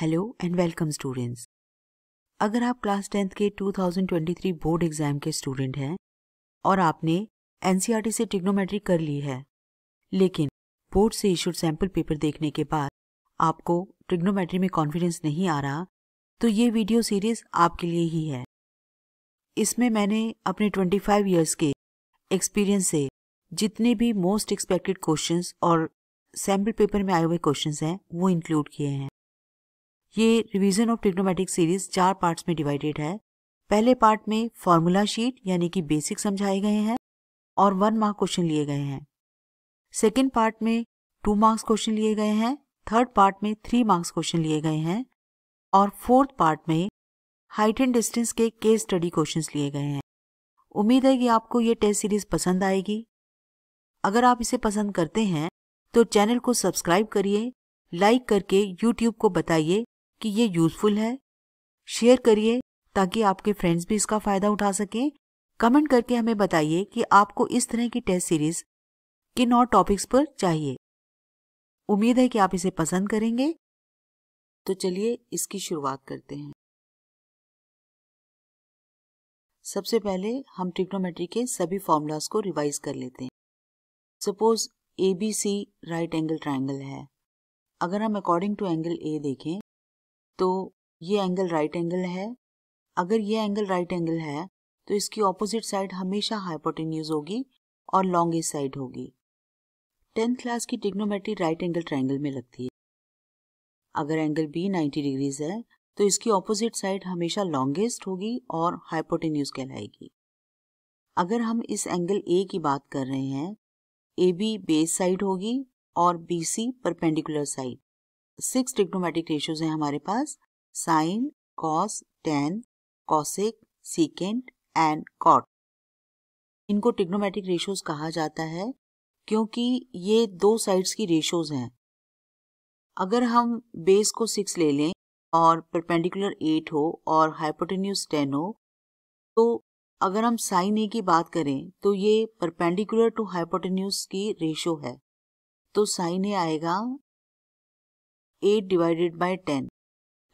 Hello and welcome students अगर आप class tenth के 2023 बोर्ड एग्जाम के स्टूडेंट हैं और आपने एनसीईआरटी e से टिग्नोमेट्रिक कर ली है लेकिन बोर्ड से इशूड सैंपल पेपर देखने के बाद आपको टिग्नोमेट्री में कॉन्फिडेंस नहीं आ रहा तो ये वीडियो सीरीज आपके लिए ही है इसमें मैंने अपने 25 ईयर्स के एक्सपीरियंस से जितने भी मोस्ट एक्सपेक्टेड क्वेश्चंस और सैम्पल पेपर में आए हुए क्वेश्चंस हैं वो इंक्लूड किए हैं ये रिवीजन ऑफ ट्रिग्नोमेटिक सीरीज चार पार्ट्स में डिवाइडेड है पहले पार्ट में फॉर्मूला शीट यानी कि बेसिक समझाए गए हैं और वन मार्क क्वेश्चन लिए गए हैं सेकेंड पार्ट में टू मार्क्स क्वेश्चन लिए गए हैं थर्ड पार्ट में थ्री मार्क्स क्वेश्चन लिए गए हैं और फोर्थ पार्ट में हाइट एंड डिस्टेंस के केस स्टडी क्वेश्चन लिए गए हैं उम्मीद है कि आपको ये टेस्ट सीरीज पसंद आएगी अगर आप इसे पसंद करते हैं तो चैनल को सब्सक्राइब करिए लाइक करके यूट्यूब को बताइए कि ये यूजफुल है शेयर करिए ताकि आपके फ्रेंड्स भी इसका फ़ायदा उठा सकें कमेंट करके हमें बताइए कि आपको इस तरह की टेस्ट सीरीज किन और टॉपिक्स पर चाहिए उम्मीद है कि आप इसे पसंद करेंगे तो चलिए इसकी शुरुआत करते हैं सबसे पहले हम ट्रिग्नोमेट्री के सभी फॉर्मूलाज को रिवाइज कर लेते हैं suppose A B C right angle triangle है अगर हम अकॉर्डिंग टू एंगल ए देखें तो ये एंगल राइट एंगल है अगर ये एंगल राइट एंगल है तो इसकी ऑपोजिट साइड हमेशा हाइपोटेन्यूज होगी और लॉन्गेस्ट साइड होगी टेंथ क्लास की टिग्नोमेट्री राइट एंगल ट्राइंगल में लगती है अगर एंगल बी 90 डिग्रीज है तो इसकी ऑपोजिट साइड हमेशा लॉन्गेस्ट होगी और हाइपोटेन्यूज कहलाएगी अगर हम इस एंगल ए की बात कर रहे हैं ए बी बेस साइड होगी और B C perpendicular side six trigonometric ratios हैं हमारे पास sine cos tan cosec secant and cot इनको टिक्नोमेटिक रेशियोज कहा जाता है क्योंकि ये दो साइड्स की रेशियोज हैं अगर हम बेस को सिक्स ले लें और परपेंडिकुलर एट हो और हाइपोटेन्यूस टेन हो तो अगर हम साइन ए की बात करें तो ये परपेंडिकुलर टू हाइपोटेन्यूस की रेशो है तो साइन ए आएगा एट डिवाइडेड बाय टेन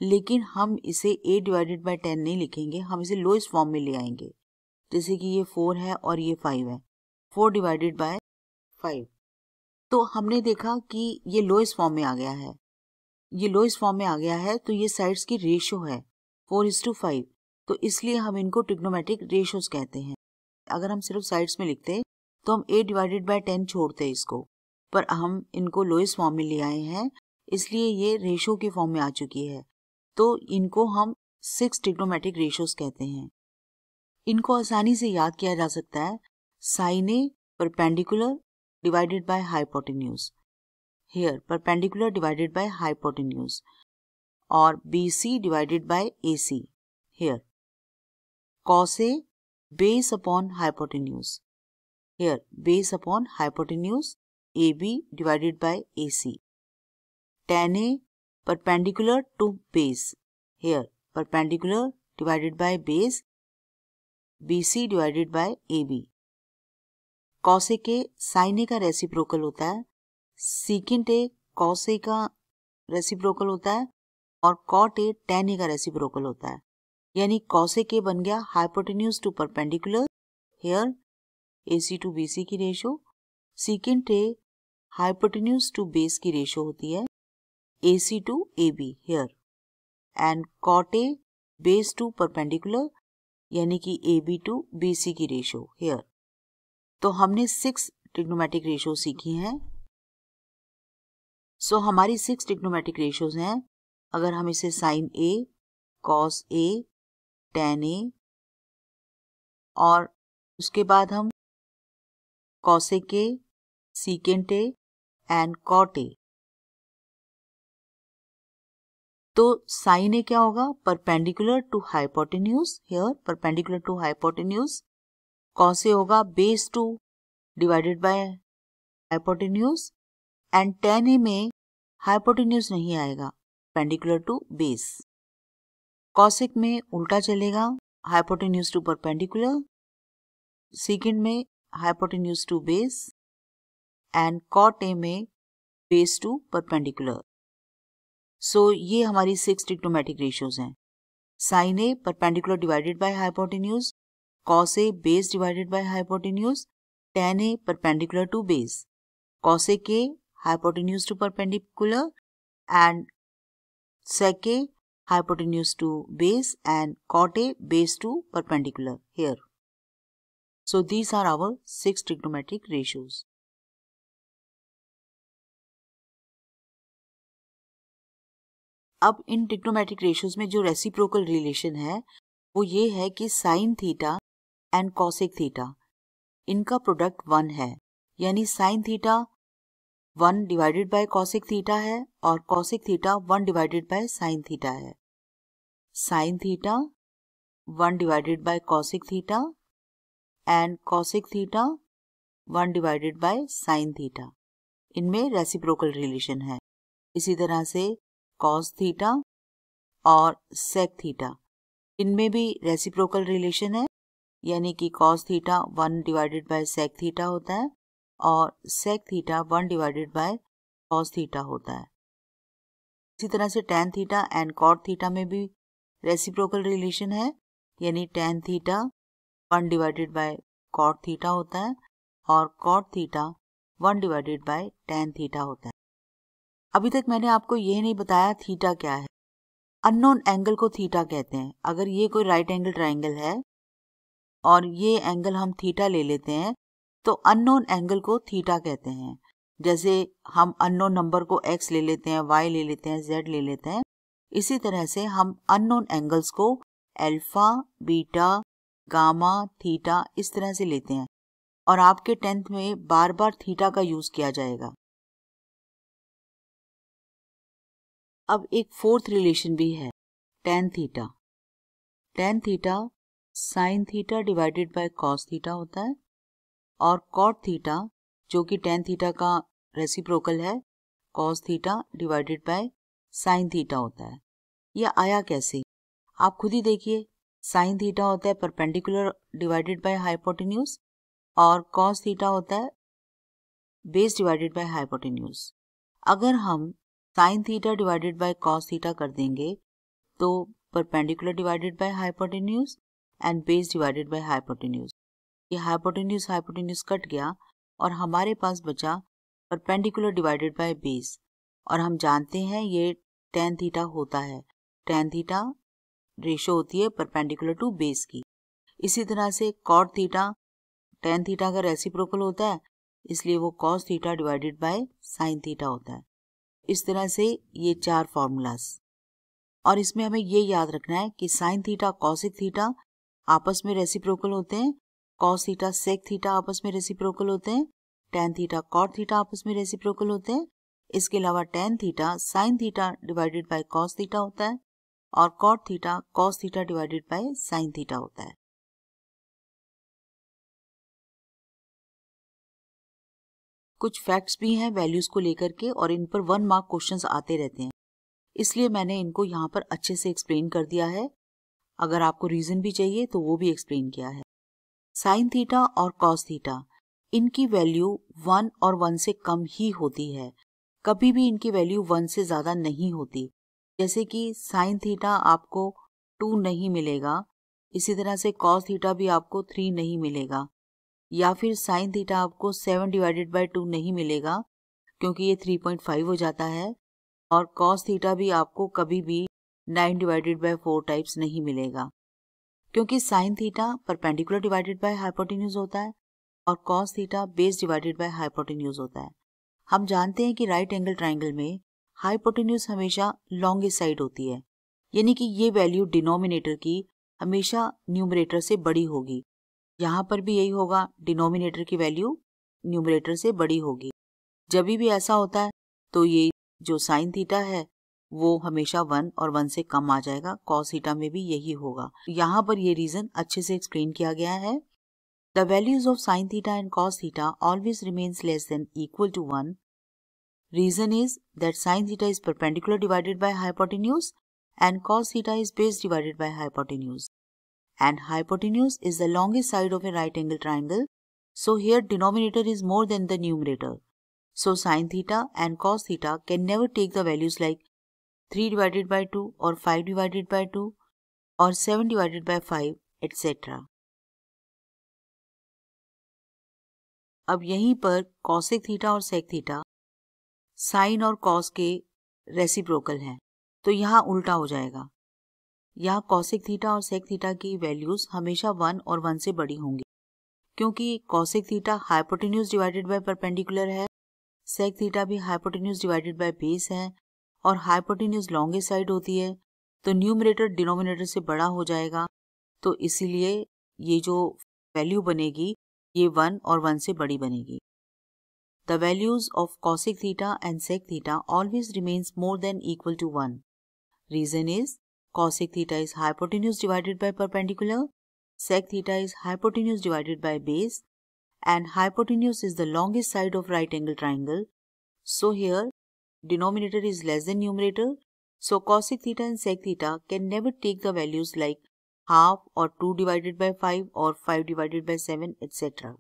लेकिन हम इसे एट डिवाइडेड बाय टेन नहीं लिखेंगे हम इसे लोएस्ट फॉर्म में ले आएंगे जैसे कि ये फोर है और ये फाइव है फोर डिवाइडेड बाय फाइव तो हमने देखा कि ये लोएस्ट फॉर्म में आ गया है ये लोएस्ट फॉर्म में आ गया है तो ये साइड्स की रेशो है फोर इज टू फाइव तो इसलिए हम इनको टिग्नोमेट्रिक रेशोज कहते हैं अगर हम सिर्फ साइड्स में लिखते तो हम एट डिवाइडेड बाय टेन छोड़ते इसको पर हम इनको लोएस्ट फॉर्म में ले आए हैं इसलिए ये रेशो के फॉर्म में आ चुकी है तो इनको हम सिक्स ट्रिग्नोमेटिक रेशोस कहते हैं इनको आसानी से याद किया जा सकता है sine perpendicular divided by hypotenuse here perpendicular divided by hypotenuse और B C divided by A C here A base upon hypotenuse here base upon hypotenuse A B divided by A C tan A perpendicular to base. Here perpendicular divided by base BC divided by AB. Cos ए के sine ए का reciprocal होता है secant A cos ए का reciprocal होता है और cot A tan ए का reciprocal होता है यानी कॉस ए के बन गया hypotenuse to perpendicular here A C to B C की ratio secant A hypotenuse to base की रेशो होती है AC to AB here and cot A base to perpendicular यानी कि A B to B C की ratio hair तो हमने six trigonometric ratio सीखी हैं सो so, हमारी सिक्स टिग्नोमेटिक रेशियोज हैं अगर हम इसे sine A cos A tan A और उसके बाद हम cosec secant A and cot A तो साइन ए क्या होगा perpendicular to hypotenuse here perpendicular to hypotenuse cos A होगा base to divided by hypotenuse and tan A में hypotenuse नहीं आएगा पेंडिकुलर टू बेस कॉसिक में उल्टा चलेगा हाइपोटेन्यूज टू परपेंडिकुलर सेकेंड में hypotenuse to base and cot A में base to perpendicular so so, ये हमारी सिक्स टिक्टोमेटिक रेशियोज हैं sine A perpendicular divided by hypotenuse cos A base divided by hypotenuse tan A perpendicular to base cos A cosec hypotenuse to perpendicular and sec hypotenuse to base and cot A base to perpendicular here so these are our six six ratios अब इन टिक्नोमेट्रिक ratios में जो reciprocal relation है वो ये है कि sine theta and cosec theta इनका product one है यानी sine theta one divided by cosec theta है और cosec theta one divided by sine theta है sine theta one divided by cosec theta and cosec theta one divided by sine theta इनमें reciprocal relation है इसी तरह से cos theta और sec theta इनमें भी रेसिप्रोकल रिलेशन है यानी कि cos theta one divided by sec theta होता है और sec theta one divided by cos theta होता है इसी तरह से tan theta and cot theta में भी रेसिप्रोकल रिलेशन है यानी tan theta one divided by cot theta होता है और cot theta one divided by tan theta होता है अभी तक मैंने आपको यह नहीं बताया थीटा क्या है अननोन एंगल को थीटा कहते हैं अगर ये कोई राइट एंगल ट्राइंगल है और ये एंगल हम थीटा ले लेते हैं तो अननोन एंगल को थीटा कहते हैं जैसे हम अननोन नंबर को एक्स ले लेते हैं वाई ले लेते हैं जेड ले लेते हैं इसी तरह से हम अननोन एंगल्स को अल्फा बीटा गामा थीटा इस तरह से लेते हैं और आपके टेंथ में बार बार थीटा का यूज़ किया जाएगा अब एक फोर्थ रिलेशन भी है tan theta tan theta sine theta divided by cos theta होता है और कॉट थीटा जो कि टेन थीटा का रेसिप्रोकल है cos theta divided by sine theta होता है यह आया कैसे आप खुद ही देखिए साइन थीटा होता है परपेंडिकुलर डिवाइडेड बाय हाइपोटेन्यूज और कॉस थीटा होता है बेस डिवाइडेड बाय हाइपोटेन्यूज अगर हम sine theta divided by cos theta कर देंगे तो perpendicular divided by hypotenuse and base divided by hypotenuse ये हाइपोटेन्यूज हाइपोटेन्यूज कट गया और हमारे पास बचा परपेंडिकुलर डिवाइडेड बाय बेस और हम जानते हैं ये टेन थीटा होता है टेन थीटा रेशो होती है परपेंडिकुलर टू बेस की इसी तरह से कॉट थीटा टेन थीटा का रेसिप्रोकल होता है इसलिए वो cos theta divided by sine theta होता है इस तरह से ये चार फॉर्मूलाज और इसमें हमें ये याद रखना है कि साइन थीटा कॉसिक थीटा आपस में रेसिप्रोकल होते हैं कॉस थीटा सेक थीटा आपस में रेसिप्रोकल होते हैं टेन थीटा कॉट थीटा आपस में रेसिप्रोकल होते हैं इसके अलावा tan theta sine theta divided by cos theta होता है और cot theta cos theta divided by sine theta होता है कुछ फैक्ट्स भी हैं वैल्यूज़ को लेकर के और इन पर वन मार्क क्वेश्चन आते रहते हैं इसलिए मैंने इनको यहाँ पर अच्छे से एक्सप्लेन कर दिया है अगर आपको रीज़न भी चाहिए तो वो भी एक्सप्लेन किया है साइन थीटा और कॉस थीटा इनकी वैल्यू वन और वन से कम ही होती है कभी भी इनकी वैल्यू वन से ज़्यादा नहीं होती जैसे कि साइन थीटा आपको टू नहीं मिलेगा इसी तरह से कॉस थीटा भी आपको थ्री नहीं मिलेगा या फिर साइन थीटा आपको सेवन डिवाइडेड बाई टू नहीं मिलेगा क्योंकि ये थ्री पॉइंट फाइव हो जाता है और कॉस थीटा भी आपको कभी भी nine divided by four types नहीं मिलेगा क्योंकि sine theta perpendicular divided by hypotenuse होता है और cos theta base divided by hypotenuse होता है हम जानते हैं कि राइट एंगल ट्राइंगल में हाइपोटिन्यूज हमेशा लॉन्गेस्ट साइड होती है यानी कि ये वैल्यू डिनोमिनेटर की हमेशा न्यूमरेटर से बड़ी होगी यहाँ पर भी यही होगा डिनोमिनेटर की वैल्यू न्यूमरेटर से बड़ी होगी जब भी ऐसा होता है तो ये जो साइन थीटा है वो हमेशा वन और वन से कम आ जाएगा कॉस थीटा में भी यही होगा यहाँ पर ये रीजन अच्छे से एक्सप्लेन किया गया है the values of sine theta and cos theta always remains less than equal to one reason is that sine theta is perpendicular divided by hypotenuse and cos theta is base divided by hypotenuse and hypotenuse is the longest side of a right angle triangle. So here denominator is more than the numerator. So sin theta and cos theta can never take the values like 3 divided by 2 or 5 divided by 2 or 7 divided by 5 etc. अब यहीं पर cosec theta और sec theta sine और cos के reciprocal हैं तो यहाँ उल्टा हो जाएगा यहाँ कौशिक थीटा और सेक थीटा की वैल्यूज हमेशा वन और वन से बड़ी होंगी क्योंकि cosec theta hypotenuse divided by perpendicular है सेक थीटा भी हाइपोटेन्यूज डिवाइडेड बाय बेस है और हाइपोटेन्यूज लॉन्गे साइड होती है तो न्यूमरेटर डिनोमिनेटर से बड़ा हो जाएगा तो इसीलिए ये जो वैल्यू बनेगी ये वन और वन से बड़ी बनेगी the values of cosec theta and sec theta always remains more than equal to one reason is cosec theta is hypotenuse divided by perpendicular, sec theta is hypotenuse divided by base and hypotenuse is the longest side of right angle triangle. So here denominator is less than numerator. So cosec theta and sec theta can never take the values like half or 2 divided by 5 or 5 divided by 7 etc.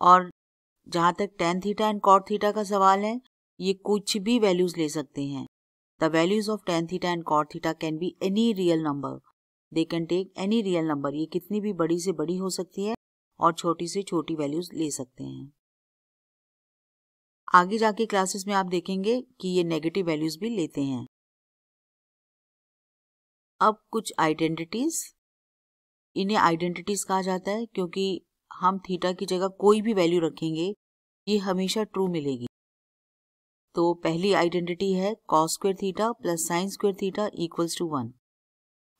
और जहाँ तक tan theta and cot theta का सवाल है ये कुछ भी values ले सकते हैं The values of tan theta and cot theta can be any real number. They can take any real number. ये कितनी भी बड़ी से बड़ी हो सकती है और छोटी से छोटी वैल्यूज ले सकते हैं आगे जाके classes mein aap dekhenge ki ye negative values bhi lete hain अब कुछ आइडेंटिटीज इन्हें आइडेंटिटीज कहा जाता है क्योंकि हम थीटा की जगह कोई भी वैल्यू रखेंगे ये हमेशा ट्रू मिलेगी तो पहली आइडेंटिटी है cos square theta plus sine square theta equals to one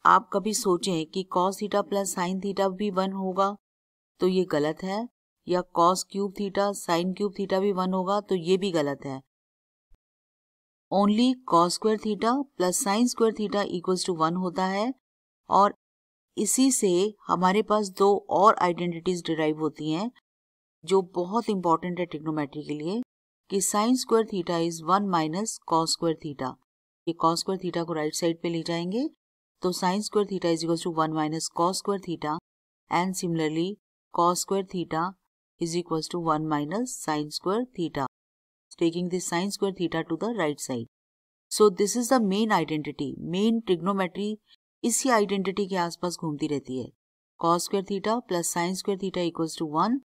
आप कभी सोचें कि cos theta plus sine theta भी वन होगा तो ये गलत है या cos cube theta sine cube theta भी वन होगा तो ये भी गलत है only cos square theta plus sine square theta equals to one होता है और इसी से हमारे पास दो और आइडेंटिटीज डिराइव होती हैं जो बहुत इंपॉर्टेंट है ट्रिग्नोमेट्री के लिए कि sine square theta is one minus cos square theta ये कॉस स्क्वायर थीटा को राइट साइड पे ले जाएंगे तो sine square theta is equal to one minus cos square theta and similarly cos square theta is equal to one minus sine square theta taking this sine square theta to the right side so this is the main identity main trigonometry इसी identity के आसपास घूमती रहती है cos square theta plus sine square theta equals to one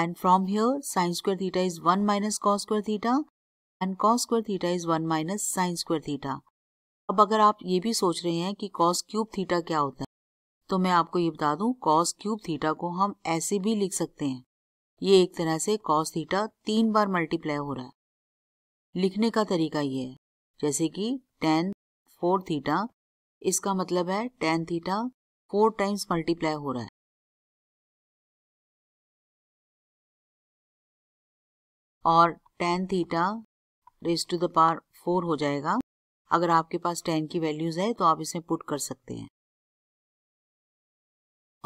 And from here, sin square theta is 1 minus cos square theta and cos square theta is 1 minus sin square theta. अब अगर आप ये भी सोच रहे हैं कि cos cube theta क्या होता है तो मैं आपको ये बता दूं cos cube theta को हम ऐसे भी लिख सकते हैं ये एक तरह से cos theta तीन बार मल्टीप्लाई हो रहा है लिखने का तरीका ये है जैसे कि tan 4 theta इसका मतलब है tan theta four times multiply हो रहा है और tan theta raise to the power four हो जाएगा अगर आपके पास टेन की वैल्यूज है तो आप इसमें पुट कर सकते हैं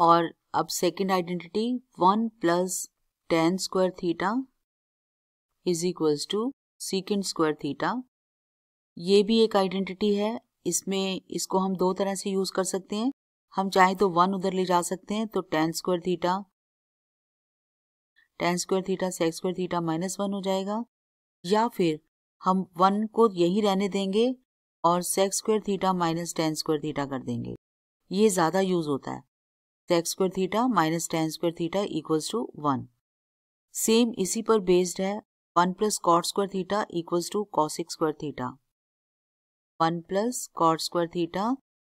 और अब second identity one plus tan square theta is equals to secant square theta ये भी एक आइडेंटिटी है इसमें इसको हम दो तरह से यूज कर सकते हैं हम चाहे तो वन उधर ले जा सकते हैं तो tan square theta tan square theta sec square theta minus one हो जाएगा या फिर हम वन को यही रहने देंगे और sec square theta minus tan square theta कर देंगे ये ज़्यादा यूज होता है sec square theta minus tan square theta equals to one same इसी पर बेस्ड है one plus cot square theta equals to cosec square theta one plus cot square theta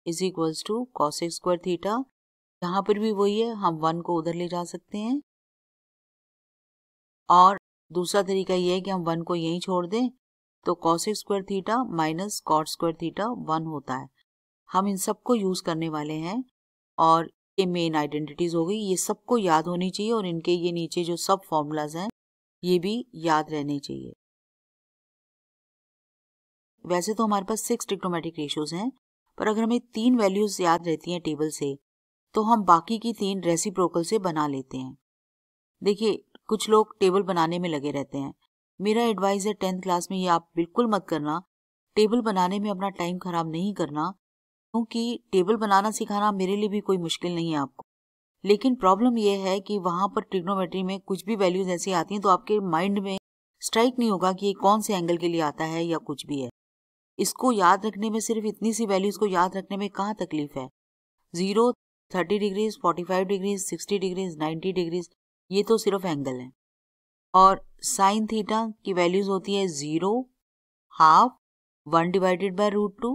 is equals to cosec square theta यहाँ पर भी वही है हम one को उधर ले जा सकते हैं और दूसरा तरीका ये है कि हम वन को यहीं छोड़ दें तो cosec square theta minus cot square theta one होता है हम इन सबको यूज़ करने वाले हैं और ये मेन आइडेंटिटीज़ हो गई ये सबको याद होनी चाहिए और इनके ये नीचे जो सब फॉर्मूलाज हैं ये भी याद रहने चाहिए वैसे तो हमारे पास सिक्स टिक्नोमेटिक रेशियोज हैं पर अगर हमें तीन वैल्यूज याद रहती हैं टेबल से तो हम बाकी की तीन रेसिप्रोकल से बना लेते हैं देखिए कुछ लोग टेबल बनाने में लगे रहते हैं मेरा एडवाइस है टेंथ क्लास में ये आप बिल्कुल मत करना टेबल बनाने में अपना टाइम खराब नहीं करना क्योंकि टेबल बनाना सिखाना मेरे लिए भी कोई मुश्किल नहीं है आपको लेकिन प्रॉब्लम यह है कि वहाँ पर ट्रिग्नोमेट्री में कुछ भी वैल्यूज ऐसी आती हैं तो आपके माइंड में स्ट्राइक नहीं होगा कि ये कौन से एंगल के लिए आता है या कुछ भी है इसको याद रखने में सिर्फ इतनी सी वैल्यूज को याद रखने में कहाँ तकलीफ है zero thirty degrees forty five degrees sixty degrees ninety degrees ये तो सिर्फ एंगल है और साइन थीटा की वैल्यूज होती है zero half one divided by root two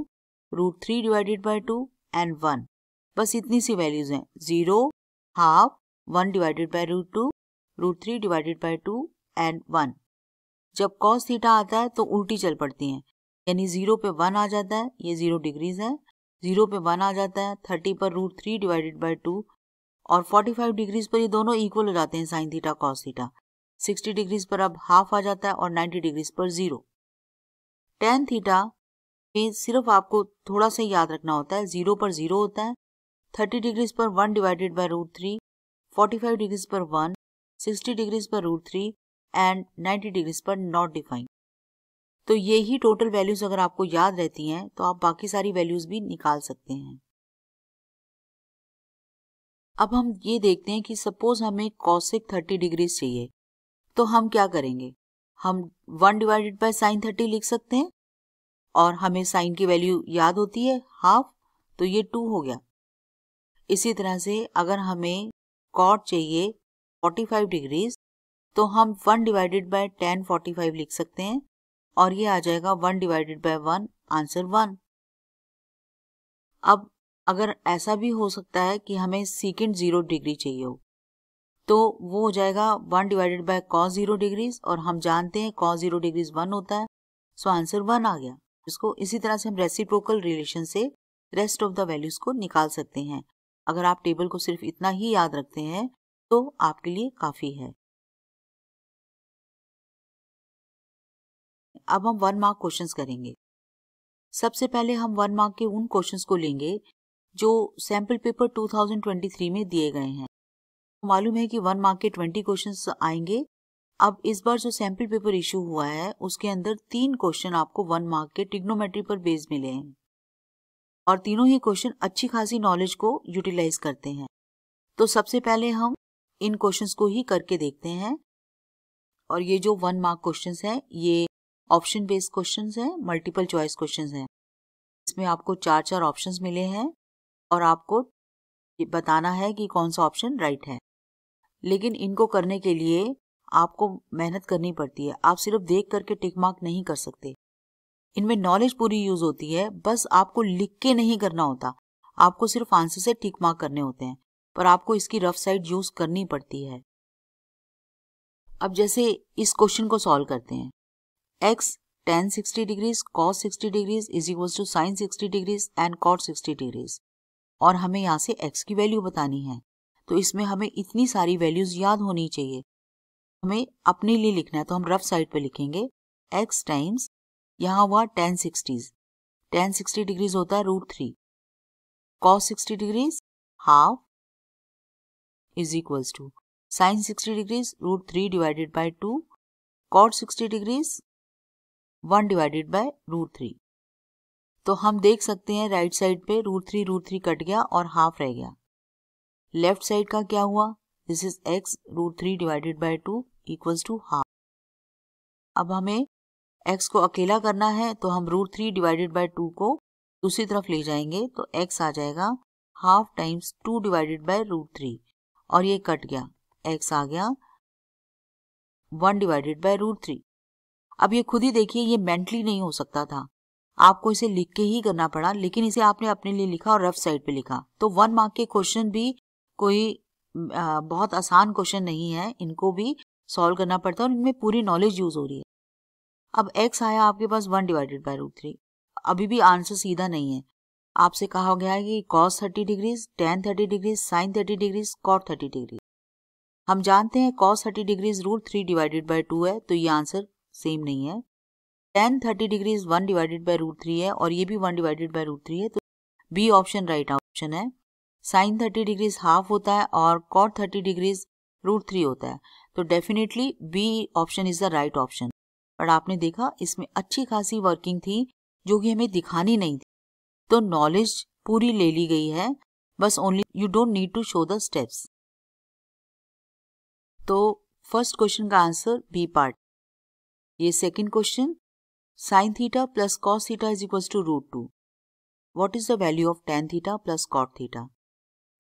root three divided by two and one बस इतनी सी वैल्यूज हैं zero half one divided by root two root three divided by two and one जब cos theta आता है तो उल्टी चल पड़ती हैं यानी ज़ीरो पे वन आ जाता है ये ज़ीरो डिग्रीज है ज़ीरो पे वन आ जाता है थर्टी पर root three divided by two और 45 डिग्रीज पर ये दोनों इक्वल हो जाते हैं sine theta cos theta 60 degrees पर अब हाफ आ जाता है और 90 डिग्रीज पर जीरो टेन थीटा में सिर्फ आपको थोड़ा सा याद रखना होता है जीरो पर जीरो होता है थर्टी डिग्रीज पर one divided by root three forty five degrees पर वन सिक्सटी डिग्रीज पर root three and ninety degrees पर नॉट डिफाइन तो यही टोटल वैल्यूज अगर आपको याद रहती हैं तो आप बाकी सारी वैल्यूज भी निकाल सकते हैं अब हम ये देखते हैं कि सपोज हमें कॉसिक थर्टी डिग्रीज चाहिए तो हम क्या करेंगे हम one divided by sine thirty लिख सकते हैं और हमें साइन की वैल्यू याद होती है हाफ तो ये टू हो गया इसी तरह से अगर हमें कॉट चाहिए फोर्टी फाइव डिग्रीज तो हम one divided by tan forty five लिख सकते हैं और ये आ जाएगा one divided by one answer one अब अगर ऐसा भी हो सकता है कि हमें सीकेंड ज़ीरो डिग्री चाहिए हो तो वो हो जाएगा one divided by cos zero degrees और हम जानते हैं कॉस ज़ीरो डिग्रीज वन होता है सो आंसर वन आ गया इसको इसी तरह से हम रेसिप्रोकल रिलेशन से रेस्ट ऑफ द वैल्यूज को निकाल सकते हैं अगर आप टेबल को सिर्फ इतना ही याद रखते हैं तो आपके लिए काफ़ी है अब हम वन मार्क क्वेश्चंस करेंगे सबसे पहले हम वन मार्क के उन क्वेश्चंस को लेंगे जो सैम्पल पेपर 2023 में दिए गए हैं मालूम है कि वन मार्क के ट्वेंटी क्वेश्चन आएंगे अब इस बार जो सैम्पल पेपर इशू हुआ है उसके अंदर तीन क्वेश्चन आपको वन मार्क के टिग्नोमेट्री पर बेस मिले हैं और तीनों ही क्वेश्चन अच्छी खासी नॉलेज को यूटिलाइज करते हैं तो सबसे पहले हम इन क्वेश्चंस को ही करके देखते हैं और ये जो वन मार्क क्वेश्चंस हैं ये ऑप्शन बेस्ड क्वेश्चंस हैं मल्टीपल चॉइस क्वेश्चंस हैं इसमें आपको चार चार ऑप्शंस मिले हैं और आपको बताना है कि कौन सा ऑप्शन राइट है लेकिन इनको करने के लिए आपको मेहनत करनी पड़ती है आप सिर्फ देख करके टिक मार्क नहीं कर सकते इनमें नॉलेज पूरी यूज होती है बस आपको लिख के नहीं करना होता आपको सिर्फ आंसर से टिक मार्क करने होते हैं पर आपको इसकी रफ साइड यूज करनी पड़ती है अब जैसे इस क्वेश्चन को सॉल्व करते हैं x tan sixty degrees cos sixty degrees is equal to sine sixty degrees and cot sixty degrees और हमें यहाँ से एक्स की वैल्यू बतानी है तो इसमें हमें इतनी सारी वैल्यूज याद होनी चाहिए हमें अपने लिए लिखना है तो हम रफ साइड पे लिखेंगे एक्स टाइम्स यहाँ हुआ tan sixties tan sixty degrees होता है root three cos sixty degrees half is equals to sine sixty degrees root three divided by two cot sixty degrees one divided by root three तो हम देख सकते हैं right side पे root three root three cut गया और half रह गया लेफ्ट साइड का क्या हुआ this is x root three divided by two equal to half अब हमें एक्स को अकेला करना है तो हम root three divided by two को दूसरी तरफ ले जाएंगे तो एक्स आ जाएगा half times two divided by root three और ये कट गया एक्स आ गया one divided by root three अब ये खुद ही देखिए ये मेंटली नहीं हो सकता था आपको इसे लिख के ही करना पड़ा लेकिन इसे आपने अपने लिए लिखा और रफ साइड पे लिखा तो वन मार्क के क्वेश्चन भी कोई बहुत आसान क्वेश्चन नहीं है इनको भी सॉल्व करना पड़ता है और इनमें पूरी नॉलेज यूज हो रही है अब एक्स आया आपके पास one divided by root three अभी भी आंसर सीधा नहीं है आपसे कहा गया है कि cos thirty degrees tan thirty degrees sine thirty degrees cot thirty degree हम जानते हैं cos thirty degrees root three divided by two है तो ये आंसर सेम नहीं है tan thirty degree is one divided by root three है और ये भी one divided by root three है तो बी ऑप्शन राइट ऑप्शन है साइन थर्टी डिग्रीज हाफ होता है और cot thirty degrees root three होता है तो definitely B option is the right option पर आपने देखा इसमें अच्छी खासी वर्किंग थी जो कि हमें दिखानी नहीं थी तो नॉलेज पूरी ले ली गई है बस only you don't need to show the steps तो फर्स्ट क्वेश्चन का आंसर बी पार्ट ये second question sine theta plus cos theta is equals to root two what is the value of tan theta plus cot theta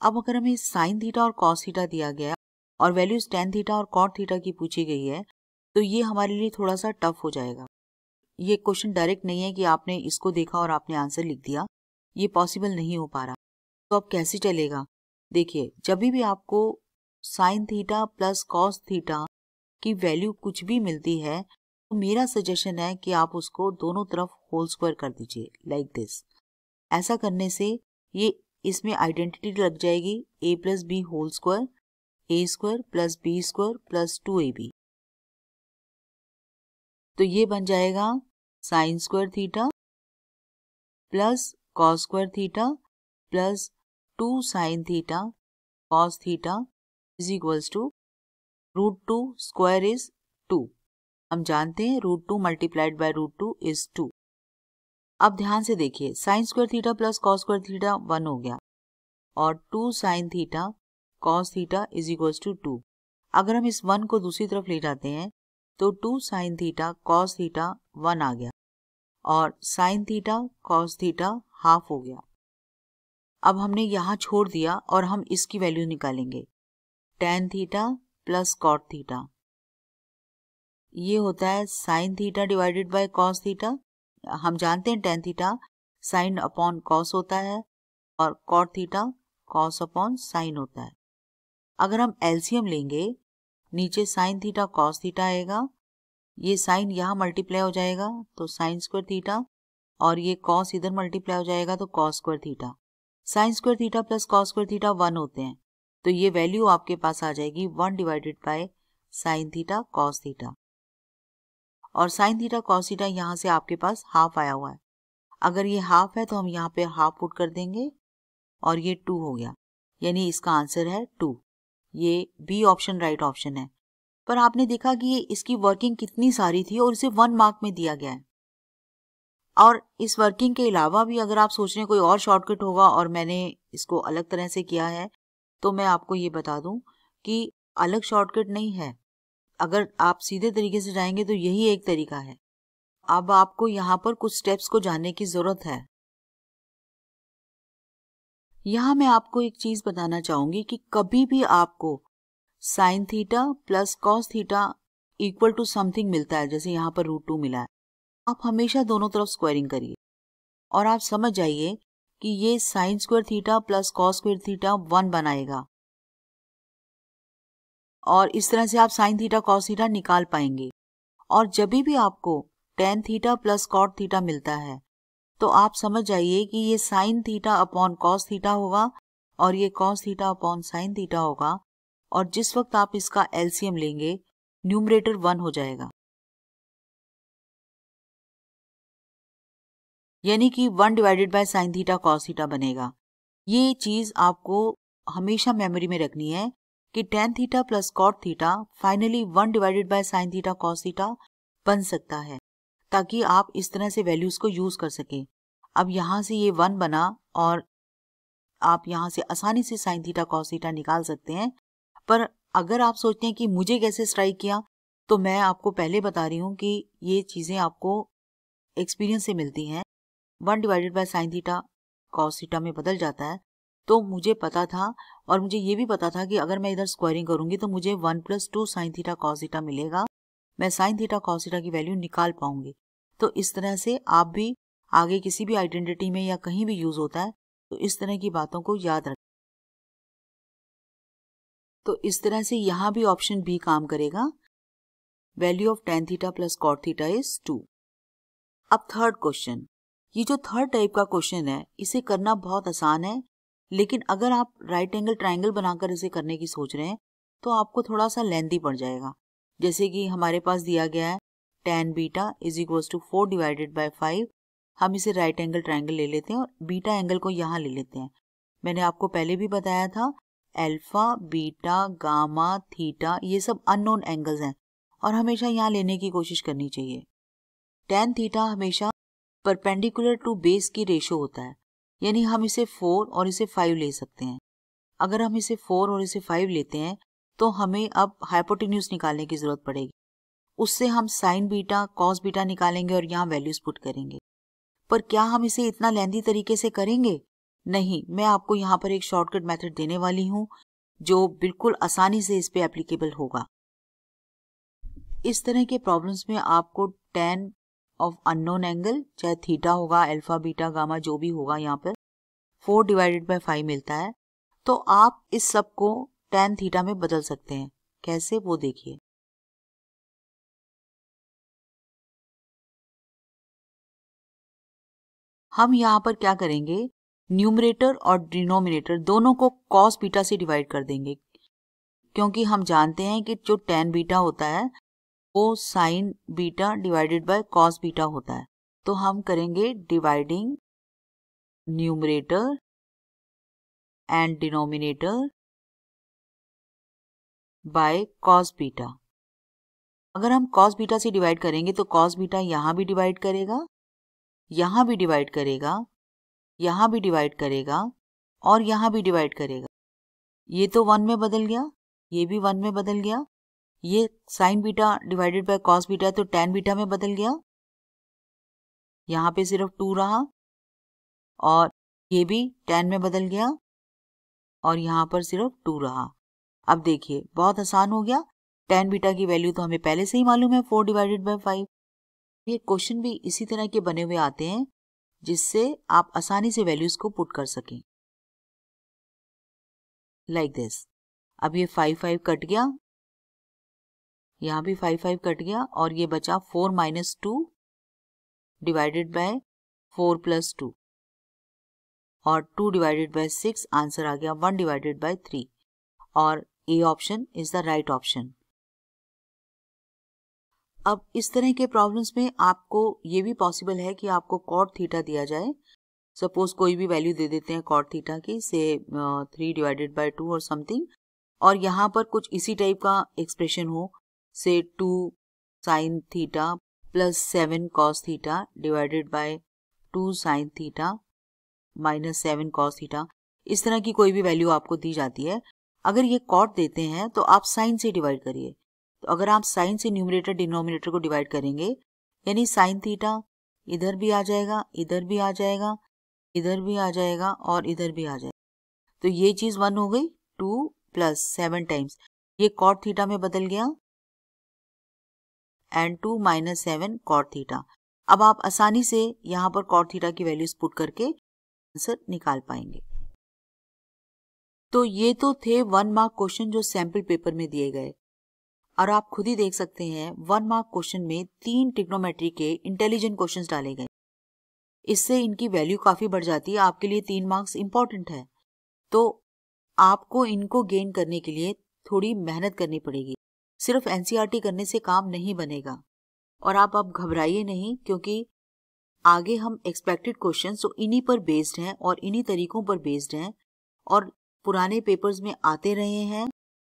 अब अगर हमें sine theta और cos theta दिया गया और values tan theta और cot theta की पूछी गई है तो ये हमारे लिए थोड़ा सा टफ हो जाएगा ये क्वेश्चन डायरेक्ट नहीं है कि आपने इसको देखा और आपने आंसर लिख दिया ये पॉसिबल नहीं हो पा रहा तो अब कैसे चलेगा देखिए जब भी आपको sine theta plus cos theta की वैल्यू कुछ भी मिलती है तो मेरा सजेशन है कि आप उसको दोनों तरफ होल स्क्वायर कर दीजिए लाइक दिस ऐसा करने से ये इसमें आइडेंटिटी लग जाएगी A plus B whole square A square plus B square plus two A B तो ये बन जाएगा sine square theta plus cos square theta plus two sine theta cos theta is equals to root two square is two हम जानते हैं root two multiplied by root two is two अब ध्यान से देखिए sine square theta plus cos square theta one हो गया और to sine theta cos theta is equals to two अगर हम इस वन को दूसरी तरफ ले जाते हैं तो two sine theta cos theta one आ गया और sine theta cos theta half हो गया अब हमने यहाँ छोड़ दिया और हम इसकी वैल्यू निकालेंगे tan theta plus cot theta ये होता है sine theta divided by cos theta हम जानते हैं tan theta sine upon cos होता है और cot theta cos upon sine होता है अगर हम एल्सियम लेंगे नीचे साइन थीटा कॉस थीटा आएगा ये साइन यहाँ मल्टीप्लाई हो जाएगा तो साइन स्क्वायर थीटा और ये कॉस इधर मल्टीप्लाई हो जाएगा तो cos square theta sine square theta plus cos square theta one होते हैं तो ये वैल्यू आपके पास आ जाएगी one divided by sine theta cos theta और साइन थीटा कॉस थीटा यहाँ से आपके पास हाफ आया हुआ है अगर ये हाफ है तो हम यहाँ पे हाफ पुट कर देंगे और ये टू हो गया यानी इसका आंसर है टू ये बी ऑप्शन राइट ऑप्शन है पर आपने देखा कि ये इसकी वर्किंग कितनी सारी थी और इसे वन मार्क में दिया गया है और इस वर्किंग के अलावा भी अगर आप सोच रहे कोई और शॉर्टकट होगा और मैंने इसको अलग तरह से किया है तो मैं आपको ये बता दूं कि अलग शॉर्टकट नहीं है अगर आप सीधे तरीके से जाएंगे तो यही एक तरीका है अब आपको यहाँ पर कुछ स्टेप्स को जानने की ज़रूरत है यहाँ मैं आपको एक चीज़ बताना चाहूंगी कि कभी भी आपको sine theta plus cos theta equal to something मिलता है जैसे यहाँ पर रूट टू मिला है आप हमेशा दोनों तरफ स्क्वायरिंग करिए और आप समझ जाइए कि ये sine square theta plus cos square theta one बनाएगा और इस तरह से आप साइन थीटा कॉस थीटा निकाल पाएंगे और जब भी आपको tan theta plus cot theta मिलता है तो आप समझ जाइए कि ये sine theta upon cos theta होगा और ये cos theta upon sine theta होगा और जिस वक्त आप इसका एलसीएम लेंगे न्यूमरेटर वन हो जाएगा यानी कि one divided by sine theta cos theta बनेगा ये चीज आपको हमेशा मेमोरी में रखनी है कि tan theta plus cot theta finally one divided by sine theta cos theta बन सकता है ताकि आप इस तरह से वैल्यूज को यूज कर सकें अब यहाँ से ये वन बना और आप यहाँ से आसानी से साइन थीटा कॉस थीटा निकाल सकते हैं पर अगर आप सोचते हैं कि मुझे कैसे स्ट्राइक किया तो मैं आपको पहले बता रही हूँ कि ये चीज़ें आपको एक्सपीरियंस से मिलती हैं one divided by sine theta cos theta में बदल जाता है तो मुझे पता था और मुझे ये भी पता था कि अगर मैं इधर स्क्वायरिंग करूंगी तो मुझे one plus two sine theta cos theta मिलेगा मैं साइन थीटा कॉसिटा की वैल्यू निकाल पाऊंगी तो इस तरह से आप भी आगे किसी भी आइडेंटिटी में या कहीं भी यूज होता है तो इस तरह की बातों को याद रखें तो इस तरह से यहाँ भी ऑप्शन बी काम करेगा value of tan theta plus cot theta is two अब थर्ड क्वेश्चन ये जो थर्ड टाइप का क्वेश्चन है इसे करना बहुत आसान है लेकिन अगर आप राइट एंगल ट्राइंगल बनाकर इसे करने की सोच रहे हैं तो आपको थोड़ा सा लेंदी पड़ जाएगा जैसे कि हमारे पास दिया गया है tan beta is equals to four divided by five हम इसे राइट एंगल ट्राइंगल ले लेते हैं और बीटा एंगल को यहाँ ले लेते हैं मैंने आपको पहले भी बताया था अल्फा बीटा गामा थीटा ये सब अननोन एंगल्स हैं और हमेशा यहाँ लेने की कोशिश करनी चाहिए टेन थीटा हमेशा परपेंडिकुलर टू बेस की रेशो होता है यानी हम इसे फोर और इसे फाइव ले सकते हैं अगर हम इसे फोर और इसे फाइव लेते हैं तो हमें अब हाइपोटिन्यूस निकालने की ज़रूरत पड़ेगी उससे हम साइन बीटा कॉस बीटा निकालेंगे और यहाँ वैल्यूज पुट करेंगे पर क्या हम इसे इतना लेंदी तरीके से करेंगे नहीं मैं आपको यहाँ पर एक शॉर्टकट मेथड देने वाली हूँ जो बिल्कुल आसानी से इस पर एप्लीकेबल होगा इस तरह के प्रॉब्लम्स में आपको टेन ऑफ अननोन एंगल चाहे थीटा होगा अल्फा बीटा गामा जो भी होगा यहाँ पर फोर डिवाइडेड बाई फाइव मिलता है तो आप इस सब को टेन थीटा में बदल सकते हैं कैसे वो देखिए हम यहाँ पर क्या करेंगे न्यूमरेटर और डिनोमिनेटर दोनों को कॉस बीटा से डिवाइड कर देंगे क्योंकि हम जानते हैं कि जो टेन बीटा होता है वो sine beta divided by cos beta होता है तो हम करेंगे dividing numerator and denominator by cos beta अगर हम कॉस बीटा से डिवाइड करेंगे तो कॉस बीटा यहाँ भी डिवाइड करेगा यहाँ भी डिवाइड करेगा यहाँ भी डिवाइड करेगा और यहाँ भी डिवाइड करेगा ये तो वन में बदल गया ये भी वन में बदल गया ये sine beta divided by cos beta तो टेन बीटा में बदल गया यहाँ पे सिर्फ टू रहा और ये भी टेन में बदल गया और यहाँ पर सिर्फ टू रहा अब देखिए बहुत आसान हो गया टेन बीटा की वैल्यू तो हमें पहले से ही मालूम है फोर डिवाइडेड बाय फाइव ये क्वेश्चन भी इसी तरह के बने हुए आते हैं जिससे आप आसानी से वैल्यूज को पुट कर सकें लाइक like दिस अब ये फाइव फाइव कट गया यहाँ भी फाइव फाइव कट गया और ये बचा four minus two divided by four plus two और two divided by six answer आ गया वन डिवाइडेड बाय थ्री और A option is the right option अब इस तरह के प्रॉब्लम्स में आपको ये भी पॉसिबल है कि आपको कॉट थीटा दिया जाए सपोज कोई भी वैल्यू दे देते हैं कॉट थीटा की से थ्री डिवाइडेड बाय टू और समथिंग और यहाँ पर कुछ इसी टाइप का एक्सप्रेशन हो से two sine theta plus seven cos theta divided by two sine theta minus seven cos theta इस तरह की कोई भी वैल्यू आपको दी जाती है अगर ये कॉट देते हैं तो आप साइन से डिवाइड करिए तो अगर आप साइन से न्यूमिनेटर डिनोमिनेटर को डिवाइड करेंगे यानी साइन थीटा इधर भी आ जाएगा इधर भी आ जाएगा इधर भी आ जाएगा और इधर भी आ जाएगा तो ये चीज़ वन हो गई टू प्लस सेवन टाइम्स ये कॉट थीटा में बदल गया and two minus seven cot theta अब आप आसानी से यहाँ पर कॉट थीटा की वैल्यूज पुट करके आंसर निकाल पाएंगे तो ये तो थे वन मार्क क्वेश्चन जो सैंपल पेपर में दिए गए और आप खुद ही देख सकते हैं वन मार्क क्वेश्चन में तीन टिक्नोमेट्री के इंटेलिजेंट क्वेश्चंस डाले गए इससे इनकी वैल्यू काफ़ी बढ़ जाती है आपके लिए तीन मार्क्स इंपॉर्टेंट है तो आपको इनको गेन करने के लिए थोड़ी मेहनत करनी पड़ेगी सिर्फ एनसीआरटी करने से काम नहीं बनेगा और आप अब घबराइए नहीं क्योंकि आगे हम एक्सपेक्टेड क्वेश्चन तो इन्हीं पर बेस्ड हैं और इन्हीं तरीकों पर बेस्ड हैं और पुराने पेपर्स में आते रहे हैं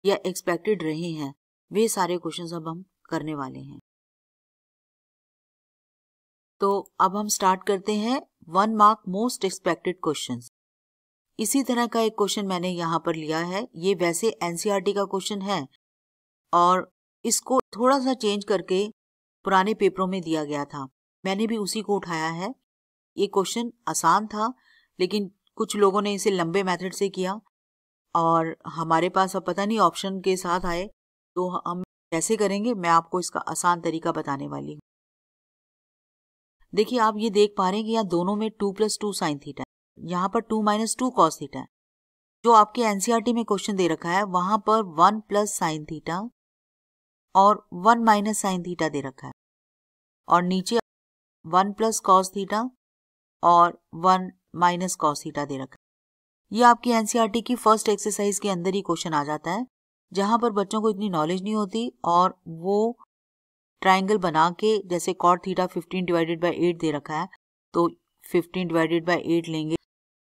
या एक्सपेक्टेड रहे हैं वे सारे क्वेश्चन अब हम करने वाले हैं तो अब हम स्टार्ट करते हैं one mark most expected question इसी तरह का एक क्वेश्चन मैंने यहाँ पर लिया है ये वैसे एनसीआरटी का क्वेश्चन है और इसको थोड़ा सा चेंज करके पुराने पेपरों में दिया गया था मैंने भी उसी को उठाया है ये क्वेश्चन आसान था लेकिन कुछ लोगों ने इसे लंबे मेथड से किया और हमारे पास अब पता नहीं ऑप्शन के साथ आए तो हम कैसे करेंगे मैं आपको इसका आसान तरीका बताने वाली हूँ देखिए आप ये देख पा रहे हैं कि यहाँ दोनों में two plus two sine theta है यहाँ पर two minus two cos theta है जो आपके एनसीईआरटी e में क्वेश्चन दे रखा है वहाँ पर वन प्लस साइन थीटा और वन माइनस साइन थीटा दे रखा है और नीचे वन प्लस कॉस थीटा और वन माइनस कॉस थीटा दे रखा है ये आपकी एनसीईआरटी e की फर्स्ट एक्सरसाइज के अंदर ही क्वेश्चन आ जाता है जहाँ पर बच्चों को इतनी नॉलेज नहीं होती और वो ट्राइंगल बना के जैसे cot theta fifteen divided by eight दे रखा है तो फिफ्टीन डिवाइडेड बाई एट लेंगे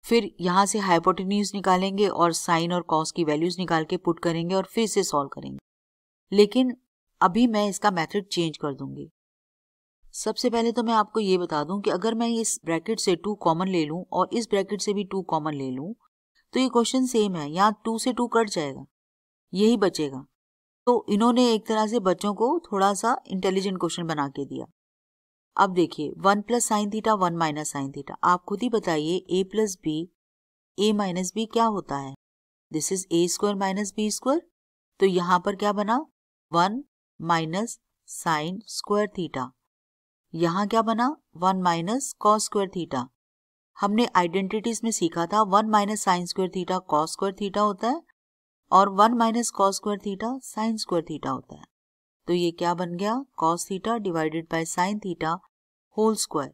फिर यहाँ से हाइपोटेन्यूज निकालेंगे और साइन और कॉस की वैल्यूज निकाल के पुट करेंगे और फिर से सॉल्व करेंगे लेकिन अभी मैं इसका मेथड चेंज कर दूंगी सबसे पहले तो मैं आपको ये बता दूं कि अगर मैं इस ब्रैकेट से टू कॉमन ले लूं और इस ब्रैकेट से भी टू कॉमन ले लूं तो ये क्वेश्चन सेम है यहाँ टू से टू कट जाएगा यही बचेगा तो इन्होंने एक तरह से बच्चों को थोड़ा सा इंटेलिजेंट क्वेश्चन बना के दिया अब देखिए one plus sine theta one minus sine theta आप खुद ही बताइए a plus b a minus b क्या होता है this is a square minus b square तो यहाँ पर क्या बना one minus sine square theta यहाँ क्या बना one minus cos square theta हमने आइडेंटिटीज में सीखा था one minus sine square theta cos square theta होता है और one minus cos square theta sine square theta होता है तो ये क्या बन गया cos theta divided by sine theta whole square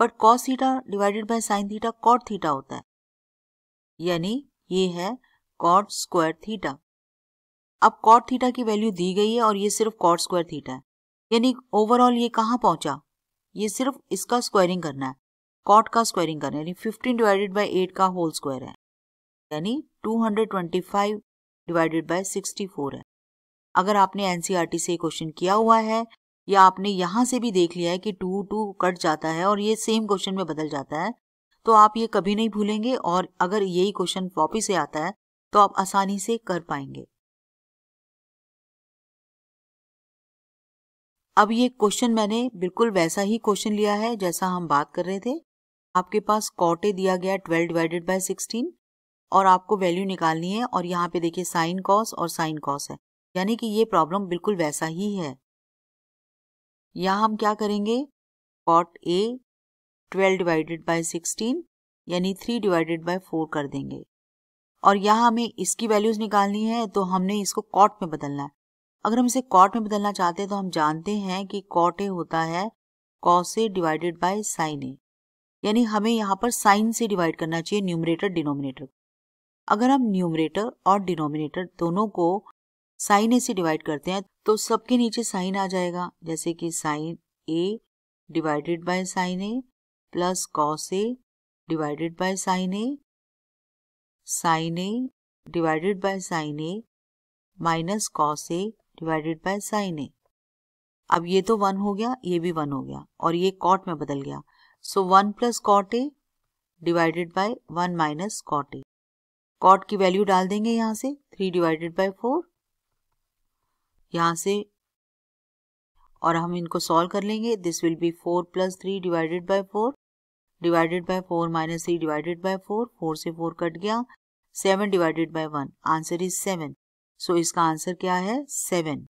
but cos theta divided by sine theta cot theta होता है यानी ये है कॉट स्क्वायर थीटा अब कॉट थीटा की वैल्यू दी गई है और ये सिर्फ कॉट स्क्वायर थीटा है यानी ओवरऑल ये कहाँ पहुंचा ये सिर्फ इसका स्क्वायरिंग करना है कॉट का स्क्वायरिंग करना है यानी फिफ्टीन डिवाइडेड बाई एट का होल स्क्वायर है यानी two hundred twenty five divided by sixty four है अगर आपने एनसीईआरटी e से क्वेश्चन किया हुआ है या आपने यहाँ से भी देख लिया है कि टू टू कट जाता है और ये सेम क्वेश्चन में बदल जाता है तो आप ये कभी नहीं भूलेंगे और अगर यही क्वेश्चन वापिस से आता है तो आप आसानी से कर पाएंगे अब ये क्वेश्चन मैंने बिल्कुल वैसा ही क्वेश्चन लिया है जैसा हम बात कर रहे थे आपके पास कॉटे दिया गया ट्वेल्व डिवाइडेड बाय सिक्सटीन और आपको वैल्यू निकालनी है और यहाँ पे देखिए साइन कॉस और साइन कॉस है यानी कि ये प्रॉब्लम बिल्कुल वैसा ही है यहाँ हम क्या करेंगे cot A twelve divided by sixteen यानी थ्री डिवाइडेड बाय फोर कर देंगे और यहाँ हमें इसकी वैल्यूज निकालनी है तो हमने इसको कॉट में बदलना है अगर हम इसे कॉट में बदलना चाहते हैं तो हम जानते हैं कि कॉट ए होता है कॉ से डिवाइडेड बाय साइन ए यानी हमें यहाँ पर साइन से डिवाइड करना चाहिए न्यूमरेटर डिनोमिनेटर अगर हम न्यूमरेटर और डिनोमिनेटर दोनों को साइन ए से डिवाइड करते हैं तो सबके नीचे साइन आ जाएगा जैसे कि sine A divided by sine A plus cos A divided by sine A sine A divided by sine A minus cos A divided by sine A अब ये तो वन हो गया ये भी वन हो गया और ये कॉट में बदल गया so one plus cot A divided by one minus cot A cot की वैल्यू डाल देंगे यहां से थ्री डिवाइडेड बाय फोर यहां से और हम इनको सॉल्व कर लेंगे this will be four plus three divided by four divided by four minus three divided by four four से फोर कट गया seven divided by one answer is seven so इसका आंसर क्या है सेवन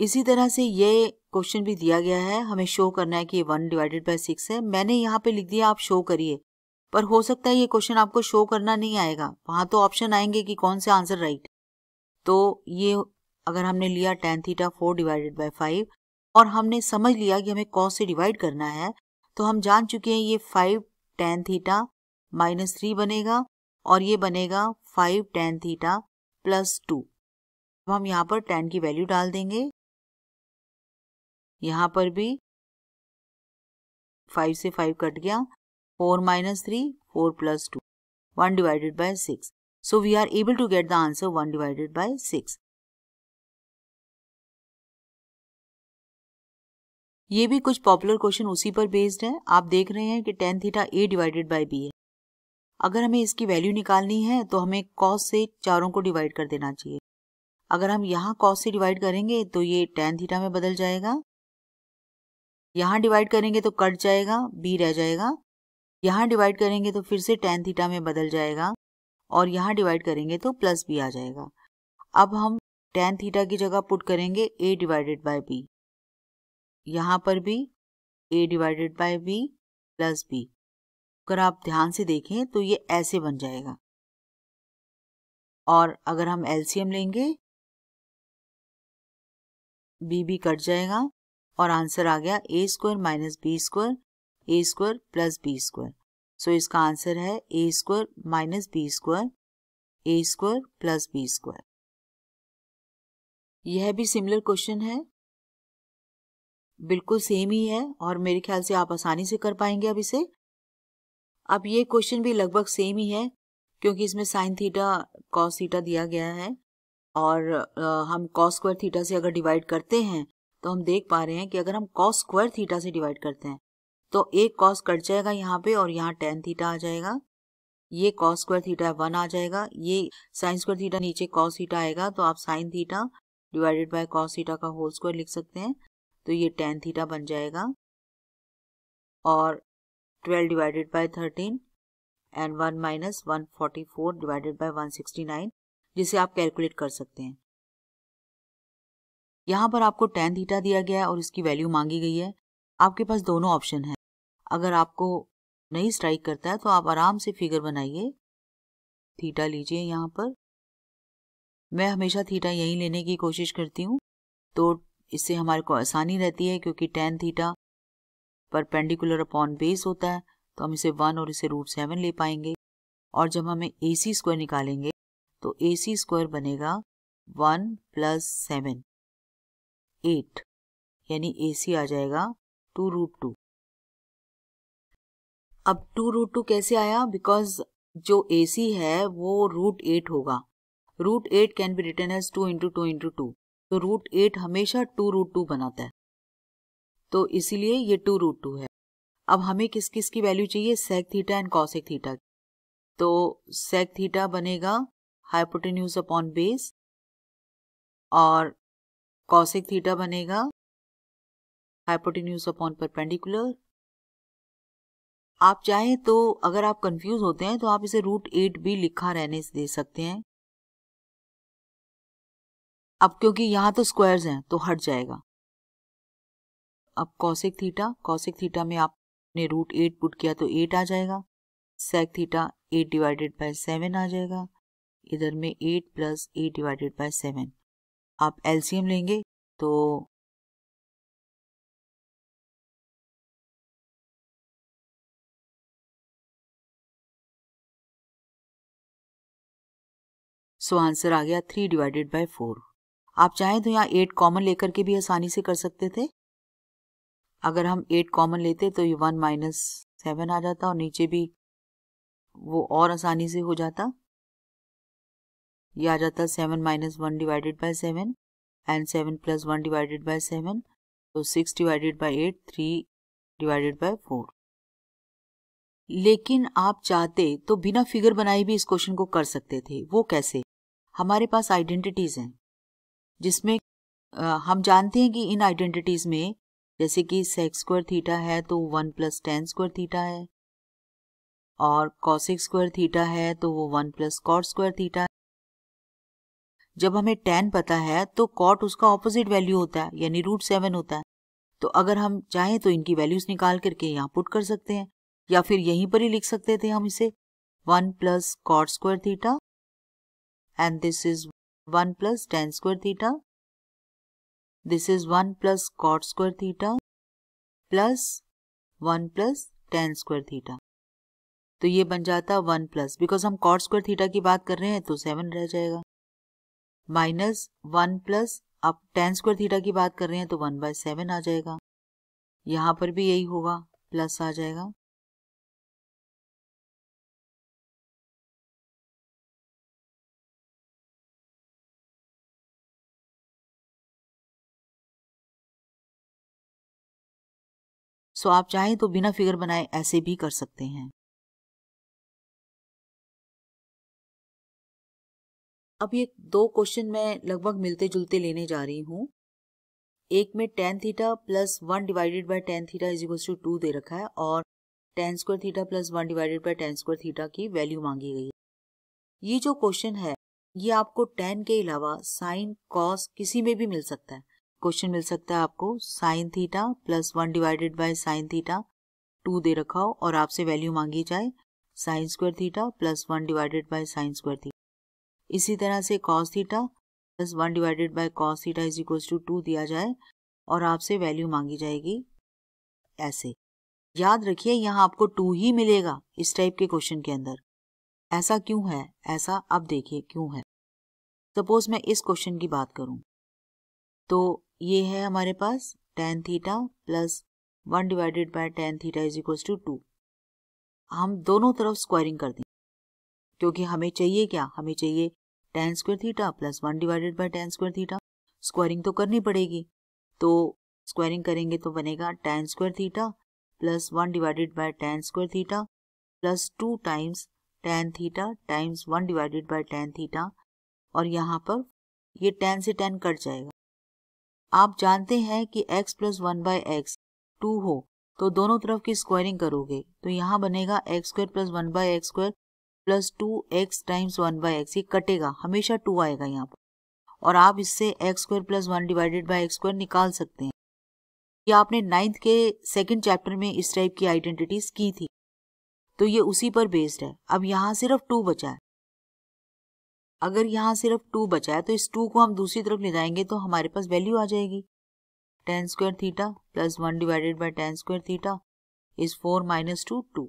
इसी तरह से ये क्वेश्चन भी दिया गया है हमें शो करना है कि ये वन डिवाइडेड बाई सिक्स है मैंने यहाँ पे लिख दिया आप शो करिए पर हो सकता है ये क्वेश्चन आपको शो करना नहीं आएगा वहाँ तो ऑप्शन आएंगे कि कौन से आंसर राइट तो ये अगर हमने लिया tan theta four divided by five और हमने समझ लिया कि हमें कौन से डिवाइड करना है तो हम जान चुके हैं ये five tan theta minus three बनेगा और ये बनेगा five tan theta plus two अब हम यहाँ पर टेन की वैल्यू डाल देंगे यहाँ पर भी फाइव से फाइव कट गया four minus three four plus two one divided by six so we are able to get the answer one divided by six ये भी कुछ पॉपुलर क्वेश्चन उसी पर बेस्ड है आप देख रहे हैं कि tan theta a divided by b है अगर हमें इसकी वैल्यू निकालनी है तो हमें कॉस से चारों को डिवाइड कर देना चाहिए अगर हम यहाँ कॉस से डिवाइड करेंगे तो ये टेन थीटा में बदल जाएगा यहाँ डिवाइड करेंगे तो कट जाएगा बी रह जाएगा यहाँ डिवाइड करेंगे तो फिर से टेन थीटा में बदल जाएगा और यहाँ डिवाइड करेंगे तो प्लस बी आ जाएगा अब हम टेन थीटा की जगह पुट करेंगे ए डिवाइडेड बाय बी यहाँ पर भी a divided by b plus b अगर आप ध्यान से देखें तो ये ऐसे बन जाएगा और अगर हम एलसीएम लेंगे बी बी कट जाएगा और आंसर आ गया a square minus b square A square plus B square so इसका आंसर है a square minus b square A square plus B square यह भी सिमिलर क्वेश्चन है बिल्कुल सेम ही है और मेरे ख्याल से आप आसानी से कर पाएंगे अब इसे अब ये क्वेश्चन भी लगभग सेम ही है क्योंकि इसमें साइन थीटा कॉस थीटा दिया गया है और हम कॉस स्क्वायर थीटा से अगर डिवाइड करते हैं तो हम देख पा रहे हैं कि अगर हम कॉस स्क्वायर थीटा से डिवाइड करते हैं तो एक कॉस कट जाएगा यहाँ पे और यहाँ टेन थीटा आ जाएगा ये कॉस स्क्वायर थीटा वन आ जाएगा ये साइन स्क्वायर थीटा नीचे कॉस थीटा आएगा तो आप sine theta divided by cos theta का होल स्क्वायर लिख सकते हैं तो ये टेन थीटा बन जाएगा और 12 divided by 13 and 1 minus 144 divided by 169 जिसे आप कैलकुलेट कर सकते हैं यहाँ पर आपको टेन थीटा दिया गया है और इसकी वैल्यू मांगी गई है आपके पास दोनों ऑप्शन हैं अगर आपको नहीं स्ट्राइक करता है तो आप आराम से फिगर बनाइए थीटा लीजिए यहाँ पर मैं हमेशा थीटा यहीं लेने की कोशिश करती हूँ तो इससे हमारे को आसानी रहती है क्योंकि tan theta perpendicular upon base होता है तो हम इसे वन और इसे रूट सेवन ले पाएंगे और जब हमें ए सी स्क्वायर निकालेंगे तो ए सी स्क्वायर बनेगा वन प्लस सेवन एट यानी ए सी आ जाएगा टू रूट टू अब टू रूट टू कैसे आया बिकॉज जो ए सी है वो रूट एट होगा root eight can be written as two into two into two तो रूट एट हमेशा टू रूट टू बनाता है तो इसीलिए ये टू रूट टू है अब हमें किस किस की वैल्यू चाहिए sec theta and cosec theta तो सेक थीटा बनेगा हाइपोटेन्यूज अपॉन बेस और कॉसेक थीटा बनेगा हाइपोटेन्यूज अपॉन परपेंडिकुलर आप चाहें तो अगर आप कंफ्यूज होते हैं तो आप इसे रूट एट भी लिखा रहने दे सकते हैं अब क्योंकि यहां तो स्क्वायर्स हैं तो हट जाएगा अब कौशिक थीटा कौशिक थीटा में आपने रूट एट पुट किया तो एट आ जाएगा sec theta eight divided by seven आ जाएगा इधर में eight plus eight divided by seven आप एलसीएम लेंगे तो सो आंसर आ गया थ्री डिवाइडेड बाय फोर आप चाहें तो यहाँ एट कॉमन लेकर के भी आसानी से कर सकते थे अगर हम एट कॉमन लेते तो ये वन माइनस सेवन आ जाता और नीचे भी वो और आसानी से हो जाता ये आ जाता seven minus one divided by seven and seven plus one divided by seven तो six divided by eight three divided by four लेकिन आप चाहते तो बिना फिगर बनाए भी इस क्वेश्चन को कर सकते थे वो कैसे हमारे पास आइडेंटिटीज हैं जिसमें हम जानते हैं कि इन आइडेंटिटीज में जैसे कि सेक्स स्क्वायर थीटा है तो one plus tan square theta है और कॉसिक स्क्वायर थीटा है तो वो one plus cot square theta है जब हमें टेन पता है तो कॉट उसका ऑपोजिट वैल्यू होता है यानी रूट सेवन होता है तो अगर हम चाहें तो इनकी वैल्यूज निकाल करके यहाँ पुट कर सकते हैं या फिर यहीं पर ही लिख सकते थे हम इसे one plus cot square theta and this is one plus tan square theta This is 1 plus cot square theta plus 1 plus tan square theta. तो ये बन जाता वन प्लस बिकॉज हम कॉट स्क्वायर थीटा की बात कर रहे हैं तो सेवन रह जाएगा माइनस वन प्लस अब टेन स्क्वायर थीटा की बात कर रहे हैं तो वन बाय सेवन आ जाएगा यहाँ पर भी यही होगा प्लस आ जाएगा सो आप चाहें तो बिना फिगर बनाए ऐसे भी कर सकते हैं अब ये दो क्वेश्चन मैं लगभग मिलते जुलते लेने जा रही हूँ एक में tan theta plus one divided by tan theta is equals to two दे रखा है और tan square theta plus one divided by tan square theta की वैल्यू मांगी गई है ये जो क्वेश्चन है ये आपको टेन के अलावा साइन कॉस किसी में भी मिल सकता है क्वेश्चन मिल सकता है आपको sine theta plus one divided by sine theta two दे रखा हो और आपसे वैल्यू मांगी जाए sine square theta plus one divided by sine square theta इसी तरह से cos theta plus one divided by cos theta is equals to two दिया जाए और आपसे वैल्यू मांगी जाएगी ऐसे याद रखिए यहाँ आपको टू ही मिलेगा इस टाइप के क्वेश्चन के अंदर ऐसा क्यों है ऐसा अब देखिए क्यों है सपोज मैं इस क्वेश्चन की बात करूं तो ये है हमारे पास tan theta plus one divided by tan theta is equal to two हम दोनों तरफ स्क्वायरिंग कर देंगे क्योंकि हमें चाहिए क्या हमें चाहिए tan square theta plus one divided by tan square theta squaring तो करनी पड़ेगी तो स्क्वायरिंग करेंगे तो बनेगा tan square theta plus one divided by tan square theta plus two times tan theta times one divided by tan theta और यहाँ पर ये टेन से टेन कट जाएगा आप जानते हैं कि x plus one by x two हो तो दोनों तरफ की स्क्वायरिंग करोगे तो यहाँ बनेगा x square plus one by x square plus two x times one by x ये कटेगा हमेशा टू आएगा यहाँ पर और आप इससे x square plus one divided by x square निकाल सकते हैं ये आपने नाइन्थ के सेकेंड चैप्टर में इस टाइप की आइडेंटिटीज की थी तो ये उसी पर बेस्ड है अब यहाँ सिर्फ टू बचा है अगर यहाँ सिर्फ टू बचा है तो इस टू को हम दूसरी तरफ ले जाएंगे तो हमारे पास वैल्यू आ जाएगी tan square theta plus one divided by tan square theta is four minus two two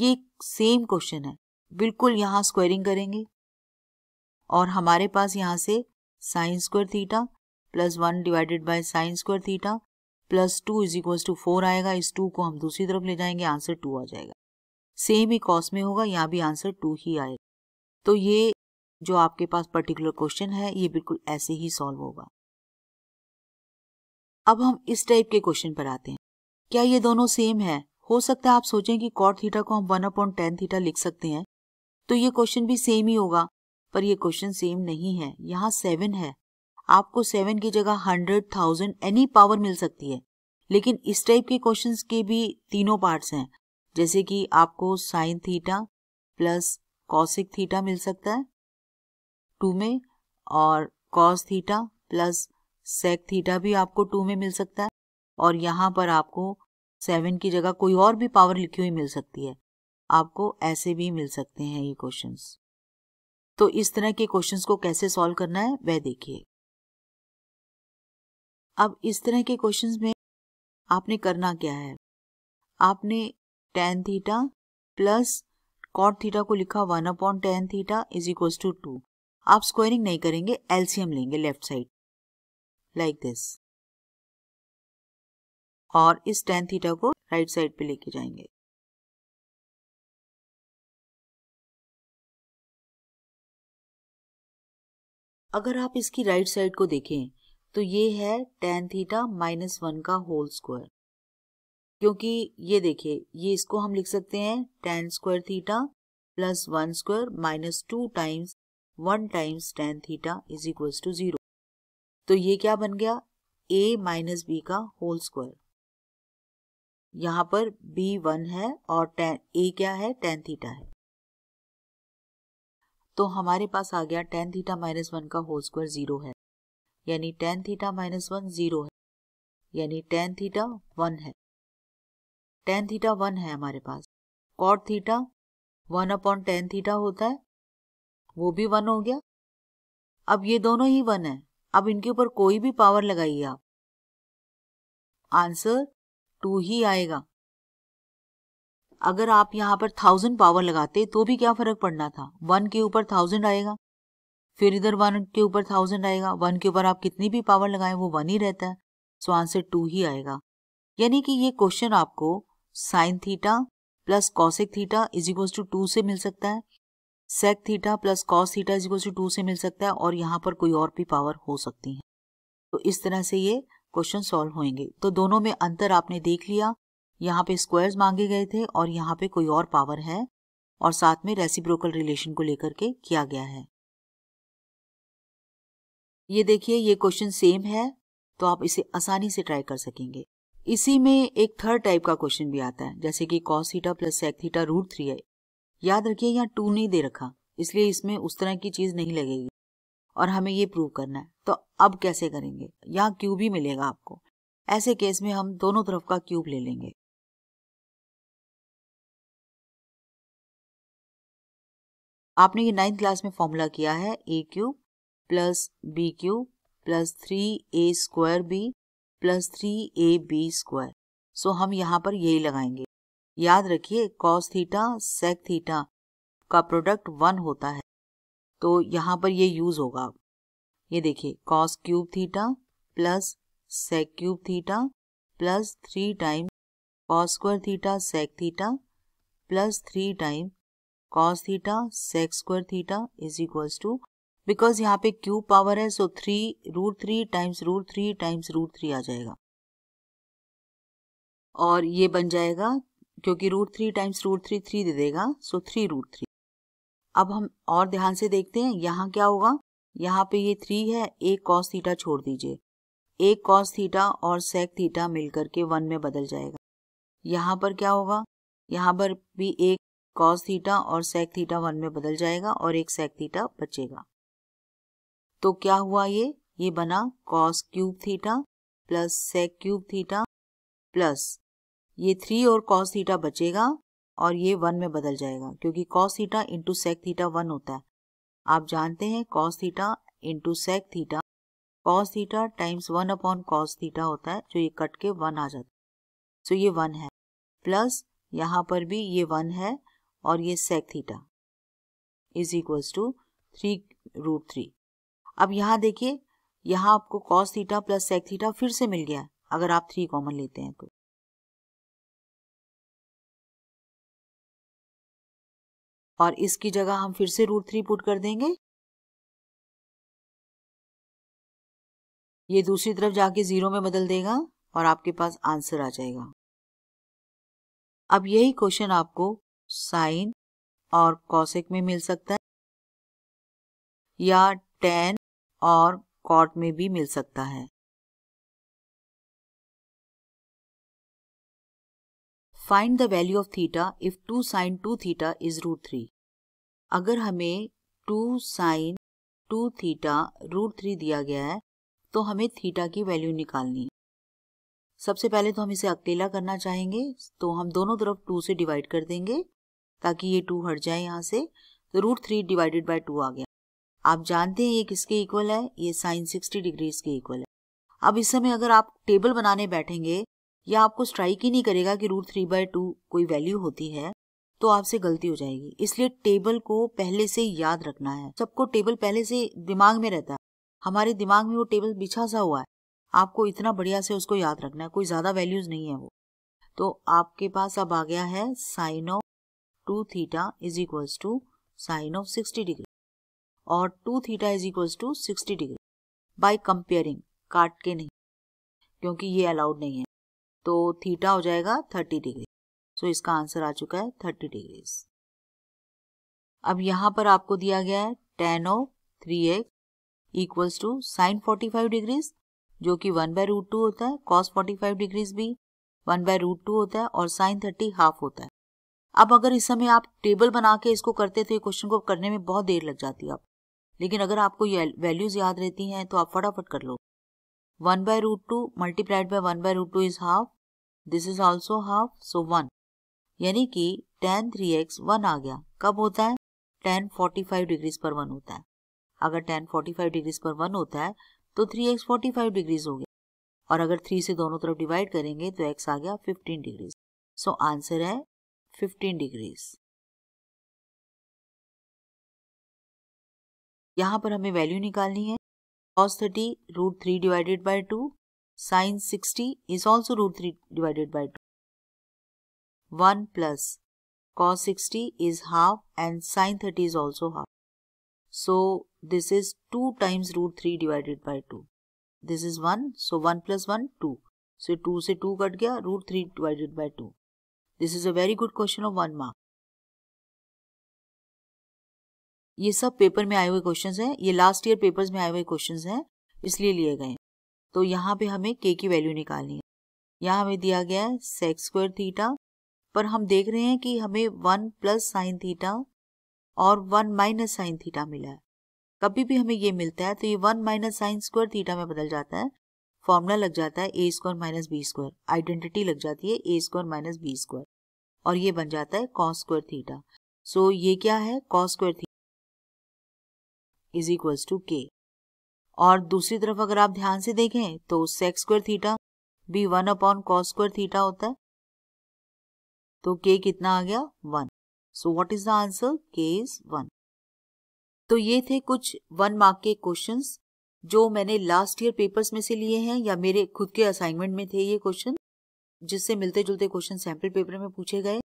ये सेम क्वेश्चन है बिल्कुल यहाँ स्क्वायरिंग करेंगे और हमारे पास यहाँ से sine square theta plus one divided by sine square theta plus two is equals to four आएगा इस टू को हम दूसरी तरफ ले जाएंगे आंसर टू आ जाएगा सेम ही कॉस में होगा यहाँ भी आंसर टू ही आएगा तो ये जो आपके पास पर्टिकुलर क्वेश्चन है ये बिल्कुल ऐसे ही सॉल्व होगा अब हम इस टाइप के क्वेश्चन पर आते हैं क्या ये दोनों सेम है हो सकता है आप सोचें कि कॉट थीटा को हम वन अपॉइंट टेन थीटा लिख सकते हैं तो ये क्वेश्चन भी सेम ही होगा पर ये क्वेश्चन सेम नहीं है यहाँ सेवन है आपको सेवन की जगह हंड्रेड थाउजेंड एनी पावर मिल सकती है लेकिन इस टाइप के क्वेश्चन के भी तीनों पार्ट्स हैं जैसे कि आपको sine theta plus cosec theta मिल सकता है टू में और cos theta plus sec theta भी आपको टू में मिल सकता है और यहाँ पर आपको सेवन की जगह कोई और भी पावर लिखी हुई मिल सकती है आपको ऐसे भी मिल सकते हैं ये क्वेश्चंस तो इस तरह के क्वेश्चंस को कैसे सॉल्व करना है वह देखिए अब इस तरह के क्वेश्चंस में आपने करना क्या है आपने tan theta plus cot theta को लिखा one upon tan theta is equals to two आप स्क्वायरिंग नहीं करेंगे एलसीएम लेंगे लेफ्ट साइड लाइक दिस और इस टेन थीटा को राइट साइड पे लेके जाएंगे अगर आप इसकी राइट साइड को देखें तो ये है टेन थीटा माइनस वन का होल स्क्वायर क्योंकि ये देखिए ये इसको हम लिख सकते हैं tan square theta plus one square minus two times one times tan theta is equal to zero तो ये क्या बन गया ए माइनस बी का होल स्क्वायर यहां पर बी वन है और टेन ए क्या है टेन थीटा है तो हमारे पास आ गया टेन थीटा माइनस वन का होल स्क्वायर जीरो है यानी tan theta minus one zero है यानी टेन थीटा वन है टेन थीटा वन है हमारे पास cot theta one upon tan theta होता है वो भी वन हो गया अब ये दोनों ही वन है अब इनके ऊपर कोई भी पावर लगाइए आप आंसर टू ही आएगा अगर आप यहाँ पर थाउजेंड पावर लगाते तो भी क्या फर्क पड़ना था वन के ऊपर थाउजेंड आएगा फिर इधर वन के ऊपर थाउजेंड आएगा वन के ऊपर आप कितनी भी पावर लगाए वो वन ही रहता है सो आंसर टू ही आएगा यानी कि ये क्वेश्चन आपको sine theta plus cosec theta is equal to two से मिल सकता है sec theta plus cos theta is two से मिल सकता है और यहाँ पर कोई और भी पावर हो सकती है तो इस तरह से ये क्वेश्चन सॉल्व होंगे तो दोनों में अंतर आपने देख लिया यहाँ पे स्क्वायर्स मांगे गए थे और यहाँ पे कोई और पावर है और साथ में रेसिप्रोकल रिलेशन को लेकर के किया गया है ये देखिए ये क्वेश्चन सेम है तो आप इसे आसानी से ट्राई कर सकेंगे इसी में एक थर्ड टाइप का क्वेश्चन भी आता है जैसे कि cos theta plus sec theta root three है याद रखिए यहाँ टू नहीं दे रखा इसलिए इसमें उस तरह की चीज़ नहीं लगेगी और हमें ये प्रूव करना है तो अब कैसे करेंगे यहाँ क्यूब ही मिलेगा आपको ऐसे केस में हम दोनों तरफ का क्यूब ले लेंगे आपने ये नाइन्थ क्लास में फॉर्मूला किया है a cube plus b cube plus three a square b plus three a b square so हम यहाँ पर यही लगाएंगे याद रखिए कॉस थीटा सेक थीटा का प्रोडक्ट वन होता है तो यहाँ पर ये यूज होगा ये देखिए cos cube theta plus sec cube theta plus three time cos square theta sec theta plus three time cos theta sec square theta is equals to because यहाँ पे क्यूब पावर है so three root three times root three times root three आ जाएगा और ये बन जाएगा क्योंकि root three times root three three दे देगा सो थ्री रूट थ्री अब हम और ध्यान से देखते हैं यहाँ क्या होगा यहाँ पे ये थ्री है एक कॉस थीटा छोड़ दीजिए एक कॉस थीटा और सेक थीटा मिलकर के वन में बदल जाएगा यहाँ पर क्या होगा यहाँ पर भी एक कॉस थीटा और सेक थीटा वन में बदल जाएगा और एक सेक थीटा बचेगा तो क्या हुआ ये ये बना cos cube theta plus sec cube theta plus ये थ्री और कॉस थीटा बचेगा और ये वन में बदल जाएगा क्योंकि cos theta into sec theta one होता है आप जानते हैं cos theta into sec theta cos theta times one upon cos theta होता है जो ये कट के वन आ जाता है सो ये वन है प्लस यहाँ पर भी ये वन है और ये sec theta is equals to three root three अब यहाँ देखिए यहाँ आपको cos theta plus sec theta फिर से मिल गया अगर आप थ्री कॉमन लेते हैं तो और इसकी जगह हम फिर से रूट थ्री पुट कर देंगे ये दूसरी तरफ जाके जीरो में बदल देगा और आपके पास आंसर आ जाएगा अब यही क्वेश्चन आपको साइन और कॉसेक में मिल सकता है या टेन और कॉट में भी मिल सकता है find the value of theta if two sine two theta is root three अगर हमें two sine two theta root three दिया गया है तो हमें थीटा की वैल्यू निकालनी है सबसे पहले तो हम इसे अकेला करना चाहेंगे तो हम दोनों तरफ टू से डिवाइड कर देंगे ताकि ये टू हट जाए यहाँ से तो root three divided by two आ गया आप जानते हैं ये किसके इक्वल है ये साइन सिक्सटी डिग्रीज के इक्वल है अब इस समय अगर आप टेबल बनाने बैठेंगे या आपको स्ट्राइक ही नहीं करेगा कि रूट थ्री बाय टू कोई वैल्यू होती है तो आपसे गलती हो जाएगी इसलिए टेबल को पहले से याद रखना है सबको टेबल पहले से दिमाग में रहता है हमारे दिमाग में वो टेबल बिछा सा हुआ है आपको इतना बढ़िया से उसको याद रखना है कोई ज़्यादा वैल्यूज़ नहीं है वो तो आपके पास अब आ गया है sine of two theta is equals to sine of sixty degree और two theta is equals to sixty degree by comparing काट के नहीं क्योंकि ये अलाउड नहीं है तो थीटा हो जाएगा थर्टी डिग्री सो इसका आंसर आ चुका है थर्टी डिग्रीज अब यहां पर आपको दिया गया है tan of three x equals to sine forty five degrees जो कि वन बाय रूट टू होता है कॉस फोर्टी फाइव डिग्रीज भी वन बाय रूट टू होता है और साइन थर्टी हाफ होता है अब अगर इस समय आप टेबल बना के इसको करते तो ये क्वेश्चन को करने में बहुत देर लग जाती है आप लेकिन अगर आपको ये वैल्यूज याद रहती हैं तो आप फटाफट कर लो one by root two multiplied by one by root two is half this is also half so one यानी कि टेन थ्री एक्स वन आ गया कब होता है टेन फोर्टी फाइव डिग्रीज पर वन होता है अगर टेन फोर्टी फाइव डिग्रीज पर वन होता है तो three x forty five degrees हो गया और अगर थ्री से दोनों तरफ डिवाइड करेंगे तो एक्स आ गया फिफ्टीन डिग्रीज सो आंसर है फिफ्टीन डिग्रीज यहाँ पर हमें वैल्यू निकालनी है cos 30 root 3 divided by 2 sin 60 is also root 3 divided by 2. 1 plus cos 60 is half and sin 30 is also half. So this is 2 times root 3 divided by 2. This is 1. So 1 plus 1, 2. So 2 से 2 got गया root 3 divided by 2. This is a very good question of 1 mark. ये सब paper में आए हुए question हैं ये last year papers में आए हुए क्वेश्चन हैं इसलिए लिए गए तो यहाँ पे हमें के की वैल्यू निकालनी है यहाँ हमें दिया गया है सेक्स स्क्वायर थीटा पर हम देख रहे हैं कि हमें वन प्लस साइन थीटा और वन माइनस साइन थीटा मिला है कभी भी हमें ये मिलता है तो ये one minus sine square theta में बदल जाता है फॉर्मूला लग जाता है a square minus b square identity लग जाती है a square minus b square और ये बन जाता है कॉस स्क्वायर थीटा सो ये क्या है cos square is equals to k और दूसरी तरफ अगर आप ध्यान से देखें तो सेक्स स्क्वायर थीटा भी one upon cos square theta होता है तो के कितना आ गया one so what is the answer k is one तो ये थे कुछ वन मार्क के क्वेश्चंस जो मैंने लास्ट ईयर पेपर्स में से लिए हैं या मेरे खुद के असाइनमेंट में थे ये क्वेश्चन जिससे मिलते जुलते क्वेश्चन सैम्पल पेपर में पूछे गए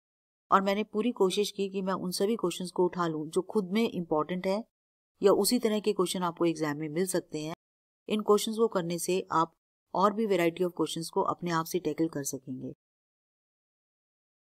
और मैंने पूरी कोशिश की कि मैं उन सभी क्वेश्चंस को उठा लूँ जो खुद में इम्पॉर्टेंट है या उसी तरह के क्वेश्चन आपको एग्जाम में मिल सकते हैं इन क्वेश्चंस को करने से आप और भी वेराइटी ऑफ क्वेश्चंस को अपने आप से टैकल कर सकेंगे